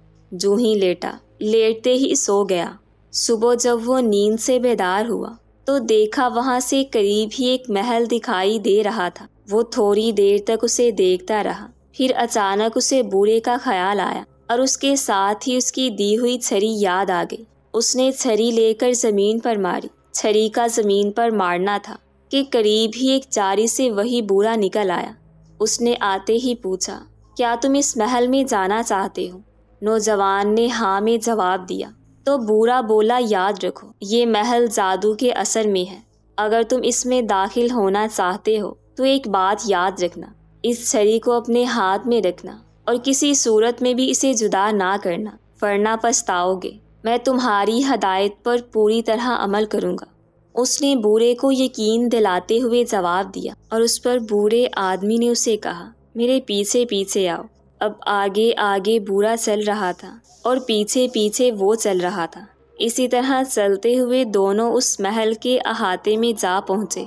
जू ही लेटा लेटते ही सो गया सुबह जब वो नींद से बेदार हुआ तो देखा वहाँ से करीब ही एक महल दिखाई दे रहा था वो थोड़ी देर तक उसे देखता रहा फिर अचानक उसे बूढ़े का ख्याल आया और उसके साथ ही उसकी दी हुई छरी याद आ गई उसने छरी लेकर ज़मीन पर मारी छरी का ज़मीन पर मारना था के करीब ही एक चारी से वही बूढ़ा निकल आया उसने आते ही पूछा क्या तुम इस महल में जाना चाहते हो नौजवान ने हाँ में जवाब दिया तो बूढ़ा बोला याद रखो ये महल जादू के असर में है अगर तुम इसमें दाखिल होना चाहते हो तो एक बात याद रखना इस छड़ी को अपने हाथ में रखना और किसी सूरत में भी इसे जुदा ना करना फरना पछताओगे मैं तुम्हारी हदायत पर पूरी तरह अमल करूँगा उसने बूढ़े को यकीन दिलाते हुए जवाब दिया और उस पर बूढ़े आदमी ने उसे कहा मेरे पीछे पीछे आओ अब आगे आगे बूढ़ा चल रहा था और पीछे पीछे वो चल रहा था इसी तरह चलते हुए दोनों उस महल के अहाते में जा पहुंचे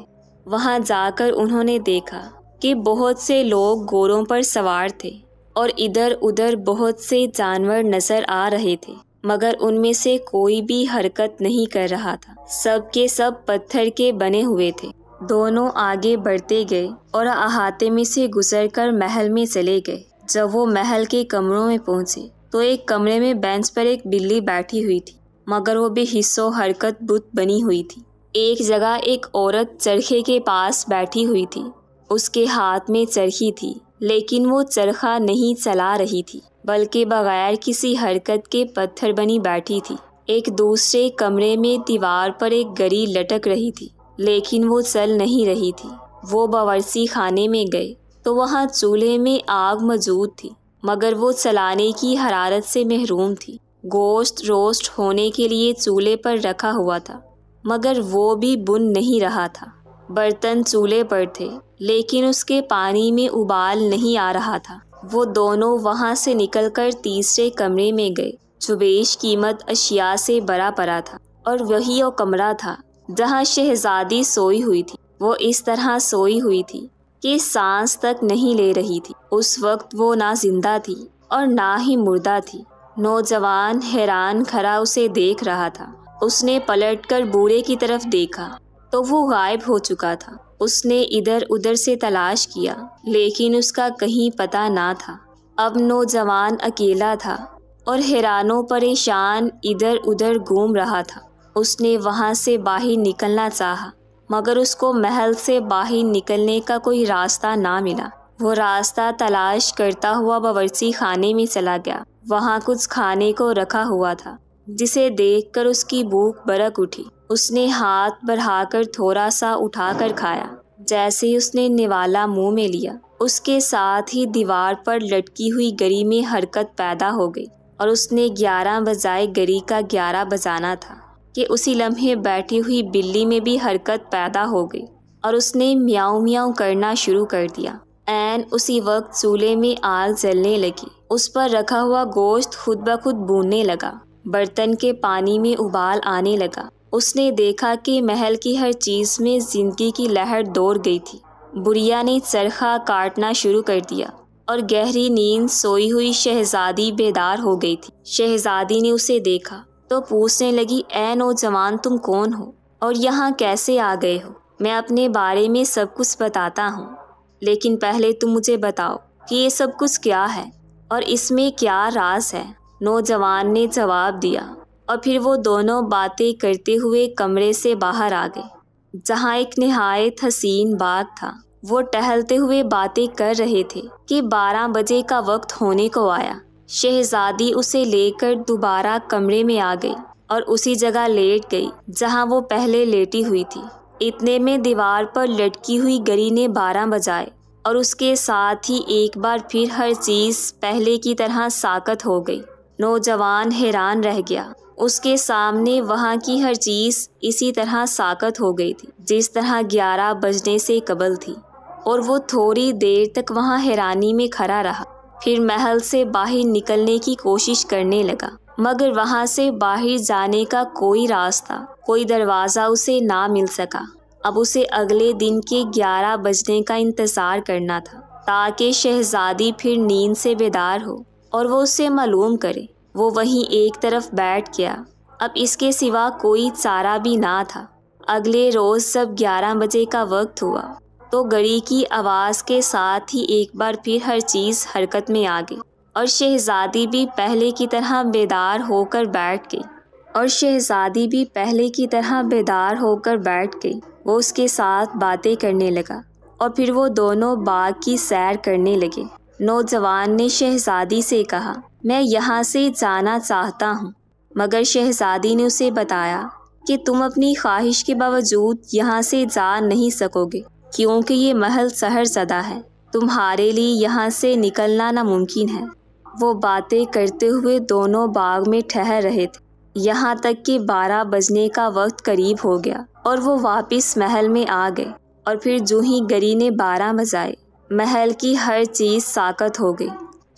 वहाँ जाकर उन्होंने देखा कि बहुत से लोग गोरों पर सवार थे और इधर उधर बहुत से जानवर नजर आ रहे थे मगर उनमें से कोई भी हरकत नहीं कर रहा था सब के सब पत्थर के बने हुए थे दोनों आगे बढ़ते गए और अहाते में से गुजरकर महल में चले गए जब वो महल के कमरों में पहुंचे तो एक कमरे में बेंच पर एक बिल्ली बैठी हुई थी मगर वो भी हिस्सों हरकत बुत बनी हुई थी एक जगह एक औरत चरखे के पास बैठी हुई थी उसके हाथ में चरखी थी लेकिन वो चरखा नहीं चला रही थी बल्कि बगैर किसी हरकत के पत्थर बनी बैठी थी एक दूसरे कमरे में दीवार पर एक गरी लटक रही थी लेकिन वो चल नहीं रही थी वो बावरसी खाने में गए तो वहाँ चूल्हे में आग मौजूद थी मगर वो चलाने की हरारत से महरूम थी गोश्त रोस्ट होने के लिए चूल्हे पर रखा हुआ था मगर वो भी बुन नहीं रहा था बर्तन चूल्हे पर थे लेकिन उसके पानी में उबाल नहीं आ रहा था वो दोनों वहाँ से निकलकर तीसरे कमरे में गए जो बेश कीमत अशिया से बरा पड़ा था और वही वो कमरा था जहाँ शहजादी सोई हुई थी वो इस तरह सोई हुई थी कि सांस तक नहीं ले रही थी उस वक्त वो ना जिंदा थी और ना ही मुर्दा थी नौजवान हैरान खरा उसे देख रहा था उसने पलटकर बूढ़े की तरफ देखा तो वो गायब हो चुका था उसने इधर उधर से तलाश किया लेकिन उसका कहीं पता ना था अब नौजवान अकेला था और हैरानों परेशान इधर उधर घूम रहा था उसने वहां से बाहर निकलना चाहा मगर उसको महल से बाहर निकलने का कोई रास्ता ना मिला वो रास्ता तलाश करता हुआ बावर्ची खाने में चला गया वहाँ कुछ खाने को रखा हुआ था जिसे देखकर उसकी भूख बरक उठी उसने हाथ बढ़ाकर थोड़ा सा उठाकर खाया जैसे ही उसने निवाला मुंह में लिया उसके साथ ही दीवार पर लटकी हुई गरी में हरकत पैदा हो गई और उसने ग्यारह बजाए गरी का ग्यारह बजाना था कि उसी लम्हे बैठी हुई बिल्ली में भी हरकत पैदा हो गई और उसने म्याऊ म्याऊ करना शुरू कर दिया एन उसी वक्त चूल्हे में आग जलने लगी उस पर रखा हुआ गोश्त खुद ब खुद भूनने लगा बर्तन के पानी में उबाल आने लगा उसने देखा कि महल की हर चीज़ में जिंदगी की लहर दौड़ गई थी बुढ़िया ने चरखा काटना शुरू कर दिया और गहरी नींद सोई हुई शहजादी बेदार हो गई थी शहजादी ने उसे देखा तो पूछने लगी ए नौजवान तुम कौन हो और यहाँ कैसे आ गए हो मैं अपने बारे में सब कुछ बताता हूँ लेकिन पहले तुम मुझे बताओ कि ये सब कुछ क्या है और इसमें क्या राज है नौजवान ने जवाब दिया और फिर वो दोनों बातें करते हुए कमरे से बाहर आ गए जहाँ एक नहायत हसीन बाग था वो टहलते हुए बातें कर रहे थे कि बारह बजे का वक्त होने को आया शहजादी उसे लेकर दोबारा कमरे में आ गई और उसी जगह लेट गई जहाँ वो पहले लेटी हुई थी इतने में दीवार पर लटकी हुई गरी ने बारह बजाए और उसके साथ ही एक बार फिर हर चीज़ पहले की तरह साकत हो गई नौजवान हैरान रह गया उसके सामने वहाँ की हर चीज़ इसी तरह साकत हो गई थी जिस तरह ग्यारह बजने से कबल थी और वो थोड़ी देर तक वहाँ हैरानी में खड़ा रहा फिर महल से बाहर निकलने की कोशिश करने लगा मगर वहाँ से बाहर जाने का कोई रास्ता कोई दरवाज़ा उसे ना मिल सका अब उसे अगले दिन के ग्यारह बजने का इंतज़ार करना था ताकि शहजादी फिर नींद से बेदार हो और वो उसे मालूम करे वो वहीं एक तरफ बैठ गया अब इसके सिवा कोई चारा भी ना था अगले रोज़ जब ग्यारह बजे का वक्त हुआ तो गड़ी की आवाज़ के साथ ही एक बार फिर हर चीज़ हरकत में आ गई और शहज़ादी भी पहले की तरह बेदार होकर बैठ गई और शहज़ादी भी पहले की तरह बेदार होकर बैठ गई वो उसके साथ बातें करने लगा और फिर वो दोनों बाग की सैर करने लगे नौजवान ने शहज़ादी से कहा मैं यहाँ से जाना चाहता हूँ मगर शहजादी ने उसे बताया कि तुम अपनी ख्वाहिश के बावजूद यहाँ से जा नहीं सकोगे क्योंकि ये महल शहर सदा है तुम्हारे लिए यहाँ से निकलना नामुमकिन है वो बातें करते हुए दोनों बाग में ठहर रहे थे यहाँ तक कि बारह बजने का वक्त करीब हो गया और वो वापस महल में आ गए और फिर जूही गरी ने बारह बजाए महल की हर चीज़ साकत हो गई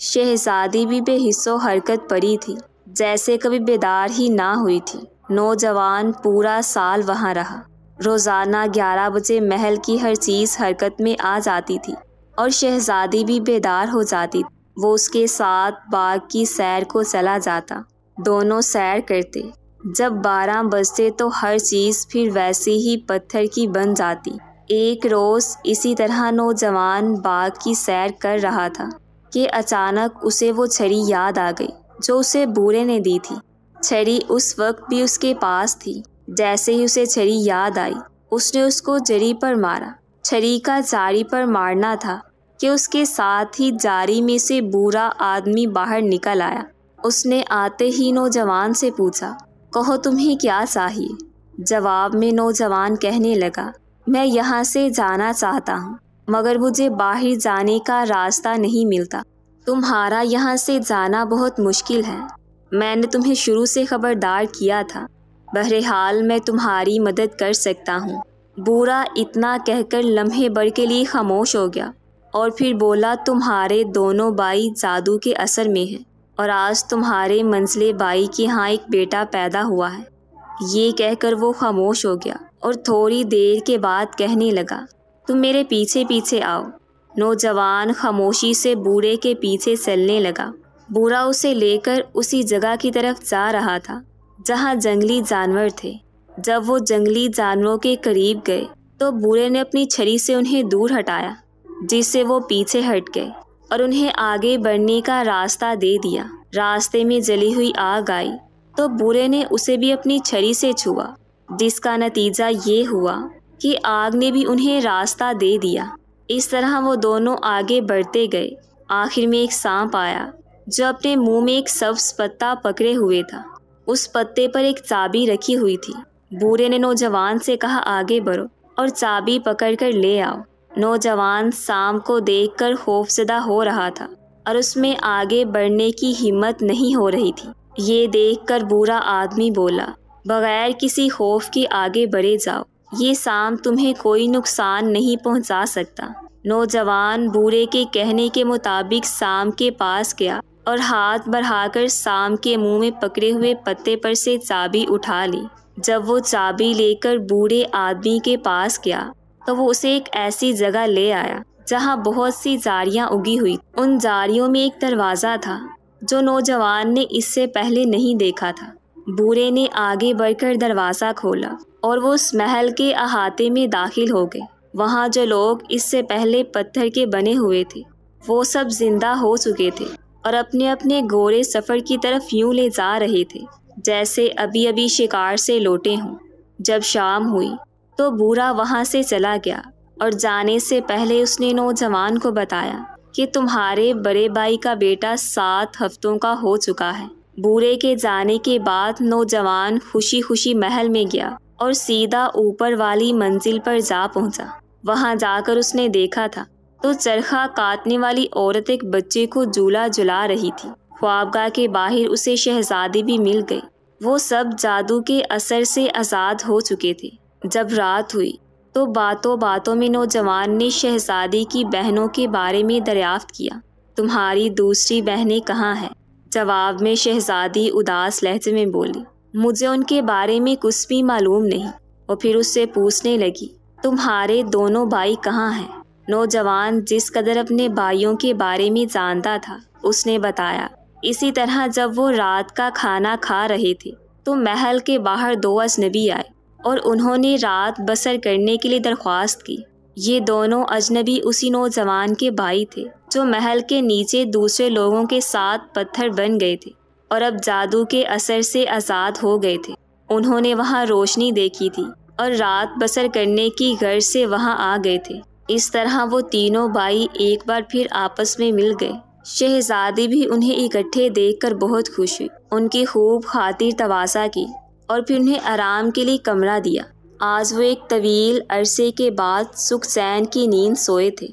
शहजादी भी बेहिसो हरकत पड़ी थी जैसे कभी बेदार ही ना हुई थी नौजवान पूरा साल वहाँ रहा रोज़ाना ग्यारह बजे महल की हर चीज़ हरकत में आ जाती थी और शहजादी भी बेदार हो जाती थी वो उसके साथ बाग की सैर को चला जाता दोनों सैर करते जब बारह बजते तो हर चीज़ फिर वैसी ही पत्थर की बन जाती एक रोज़ इसी तरह नौजवान बाग की सैर कर रहा था कि अचानक उसे वो छड़ी याद आ गई जो उसे बूढ़े ने दी थी छड़ी उस वक्त भी उसके पास थी जैसे ही उसे छड़ी याद आई उसने उसको जरी पर मारा छड़ी का जारी पर मारना था कि उसके साथ ही जारी में से बूढ़ा आदमी बाहर निकल आया उसने आते ही नौजवान से पूछा कहो तुम्हें क्या चाहिए जवाब में नौजवान कहने लगा मैं यहाँ से जाना चाहता हूँ मगर मुझे बाहर जाने का रास्ता नहीं मिलता तुम्हारा यहाँ से जाना बहुत मुश्किल है मैंने तुम्हें शुरू से खबरदार किया था बहरहाल मैं तुम्हारी मदद कर सकता हूँ बूरा इतना कहकर लम्हे बढ़ के लिए खामोश हो गया और फिर बोला तुम्हारे दोनों बाई जादू के असर में हैं और आज तुम्हारे मंजिले बाई के यहाँ एक बेटा पैदा हुआ है ये कहकर वो खामोश हो गया और थोड़ी देर के बाद कहने लगा तुम मेरे पीछे पीछे आओ नौजवान खामोशी से बूढ़े के पीछे चलने लगा बूढ़ा उसे लेकर उसी जगह की तरफ जा रहा था जहाँ जंगली जानवर थे जब वो जंगली जानवरों के करीब गए तो बूढ़े ने अपनी छड़ी से उन्हें दूर हटाया जिससे वो पीछे हट गए और उन्हें आगे बढ़ने का रास्ता दे दिया रास्ते में जली हुई आग आई तो बूढ़े ने उसे भी अपनी छड़ी से छुआ जिसका नतीजा ये हुआ कि आग ने भी उन्हें रास्ता दे दिया इस तरह वो दोनों आगे बढ़ते गए आखिर में एक सांप आया जो अपने मुंह में एक सब्ज पत्ता पकड़े हुए था उस पत्ते पर एक चाबी रखी हुई थी बूढ़े ने नौजवान से कहा आगे बढ़ो और चाबी पकड़कर ले आओ नौजवान सांप को देखकर खौफजदा हो रहा था और उसमें आगे बढ़ने की हिम्मत नहीं हो रही थी ये देखकर बूढ़ा आदमी बोला बगैर किसी खौफ के आगे बढ़े जाओ ये शाम तुम्हें कोई नुकसान नहीं पहुंचा सकता नौजवान बूढ़े के कहने के मुताबिक शाम के पास गया और हाथ बढ़ाकर शाम के मुंह में पकड़े हुए पत्ते पर से चाबी उठा ली जब वो चाबी लेकर बूढ़े आदमी के पास गया तो वो उसे एक ऐसी जगह ले आया जहाँ बहुत सी जारियाँ उगी हुई उन जारियों में एक दरवाज़ा था जो नौजवान ने इससे पहले नहीं देखा था बूढ़े ने आगे बढ़कर दरवाज़ा खोला और वो उस महल के अहाते में दाखिल हो गए वहाँ जो लोग इससे पहले पत्थर के बने हुए थे वो सब जिंदा हो चुके थे और अपने अपने गोरे सफ़र की तरफ यूं ले जा रहे थे जैसे अभी अभी शिकार से लौटे हों जब शाम हुई तो बूढ़ा वहाँ से चला गया और जाने से पहले उसने नौजवान को बताया कि तुम्हारे बड़े भाई का बेटा सात हफ्तों का हो चुका है बूढ़े के जाने के बाद नौजवान खुशी खुशी महल में गया और सीधा ऊपर वाली मंजिल पर जा पहुंचा वहां जाकर उसने देखा था तो चरखा काटने वाली औरत एक बच्चे को झूला झुला रही थी ख्वाबगाह के बाहर उसे शहजादी भी मिल गई वो सब जादू के असर से आज़ाद हो चुके थे जब रात हुई तो बातों बातों में नौजवान ने शहजादी की बहनों के बारे में दरियाफ्त किया तुम्हारी दूसरी बहनें कहाँ हैं जवाब में शहजादी उदास लहजे में बोली मुझे उनके बारे में कुछ भी मालूम नहीं और फिर उससे पूछने लगी तुम्हारे दोनों भाई कहाँ हैं नौजवान जिस कदर अपने भाइयों के बारे में जानता था उसने बताया इसी तरह जब वो रात का खाना खा रहे थे तो महल के बाहर दो अजनबी आए और उन्होंने रात बसर करने के लिए दरख्वास्त की ये दोनों अजनबी उसी नौजवान के भाई थे जो महल के नीचे दूसरे लोगों के साथ पत्थर बन गए थे और अब जादू के असर से आज़ाद हो गए थे उन्होंने वहाँ रोशनी देखी थी और रात बसर करने की गर्ज से वहाँ आ गए थे इस तरह वो तीनों भाई एक बार फिर आपस में मिल गए शहजादी भी उन्हें इकट्ठे देखकर बहुत खुश हुई उनकी खूब खातिर तवासा की और फिर उन्हें आराम के लिए कमरा दिया आज वो एक तवील अरसे के बाद सुखसैन की नींद सोए थे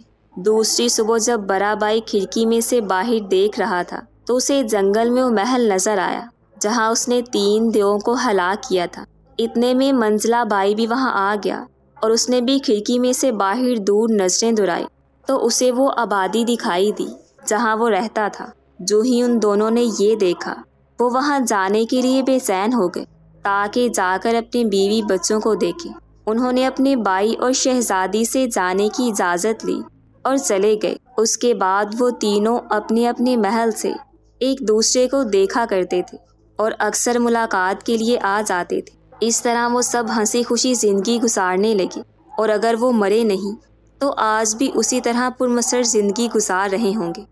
दूसरी सुबह जब बड़ा भाई खिड़की में से बाहर देख रहा था तो उसे जंगल में वो महल नज़र आया जहाँ उसने तीन देवों को हला किया था इतने में मंजिला बाई भी वहाँ आ गया और उसने भी खिड़की में से बाहर दूर नजरें दुराई तो उसे वो आबादी दिखाई दी जहाँ वो रहता था जो ही उन दोनों ने ये देखा वो वहाँ जाने के लिए बेचैन हो गए ताकि जाकर अपने बीवी बच्चों को देखे उन्होंने अपने बाई और शहजादी से जाने की इजाज़त ली और चले गए उसके बाद वो तीनों अपने अपने महल से एक दूसरे को देखा करते थे और अक्सर मुलाकात के लिए आ जाते थे इस तरह वो सब हंसी खुशी ज़िंदगी गुजारने लगे और अगर वो मरे नहीं तो आज भी उसी तरह पुरमसर ज़िंदगी गुजार रहे होंगे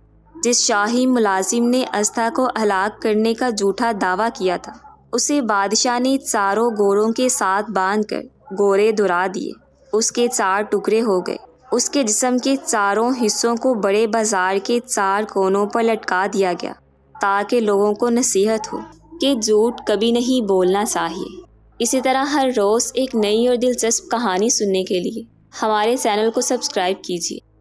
जिस शाही मुलाजिम ने अस्था को हलाक करने का झूठा दावा किया था उसे बादशाह ने चारों गोरों के साथ बांध कर गोरे दुरा दिए उसके चार टुकड़े हो गए उसके जिसम के चारों हिस्सों को बड़े बाजार के चार कोनों पर लटका दिया गया ताकि लोगों को नसीहत हो कि झूठ कभी नहीं बोलना चाहिए इसी तरह हर रोज़ एक नई और दिलचस्प कहानी सुनने के लिए हमारे चैनल को सब्सक्राइब कीजिए